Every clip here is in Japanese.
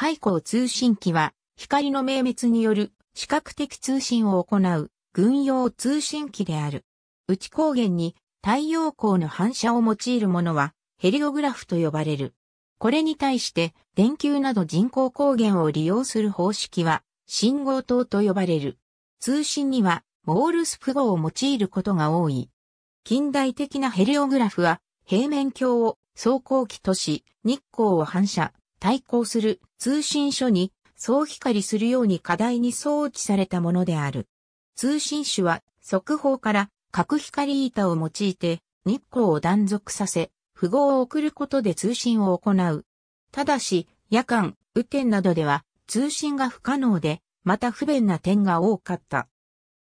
海溝通信機は、光の明滅による視覚的通信を行う軍用通信機である。内光源に太陽光の反射を用いるものはヘリオグラフと呼ばれる。これに対して電球など人工光源を利用する方式は信号灯と呼ばれる。通信にはモールス符号を用いることが多い。近代的なヘリオグラフは平面鏡を走行機とし日光を反射、対抗する通信書に総光するように課題に装置されたものである。通信種は速報から核光板を用いて日光を断続させ、符号を送ることで通信を行う。ただし、夜間、雨天などでは通信が不可能で、また不便な点が多かった。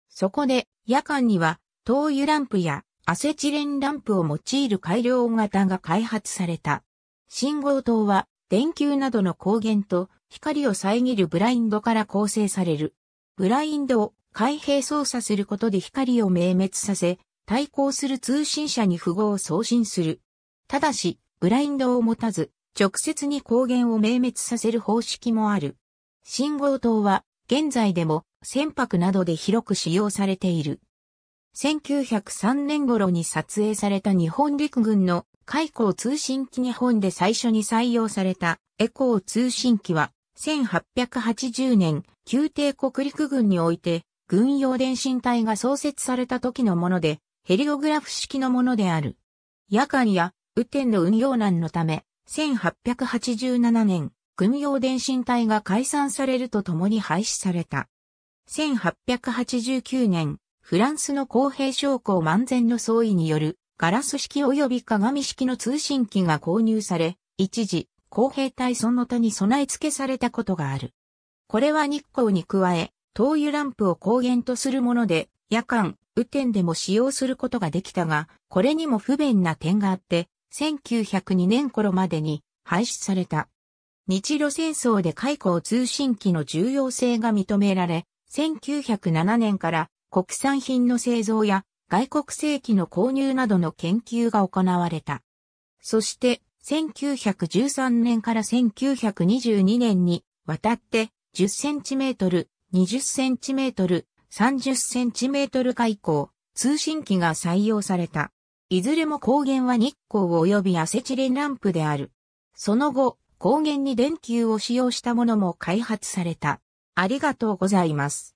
そこで、夜間には、灯油ランプやアセチレンランプを用いる改良型が開発された。信号灯は電球などの光源と光を遮るブラインドから構成される。ブラインドを開閉操作することで光を明滅させ、対抗する通信者に符号を送信する。ただし、ブラインドを持たず、直接に光源を明滅させる方式もある。信号灯は、現在でも船舶などで広く使用されている。1903年頃に撮影された日本陸軍の海溝通信機日本で最初に採用されたエコー通信機は1880年宮廷国陸軍において軍用電信隊が創設された時のものでヘリオグラフ式のものである。夜間や雨天の運用難のため1887年軍用電信隊が解散されるとともに廃止された。1889年フランスの公平証拠。万全の相違によるガラス式及び鏡式の通信機が購入され、一時、公平隊その他に備え付けされたことがある。これは日光に加え、灯油ランプを光源とするもので、夜間、雨天でも使用することができたが、これにも不便な点があって、1902年頃までに廃止された。日露戦争で海溝通信機の重要性が認められ、1907年から国産品の製造や外国製機の購入などの研究が行われた。そして、1913年から1922年に渡って10センチメートル、20センチメートル、30センチメートル開口、通信機が採用された。いずれも光源は日光及びアセチレンランプである。その後、光源に電球を使用したものも開発された。ありがとうございます。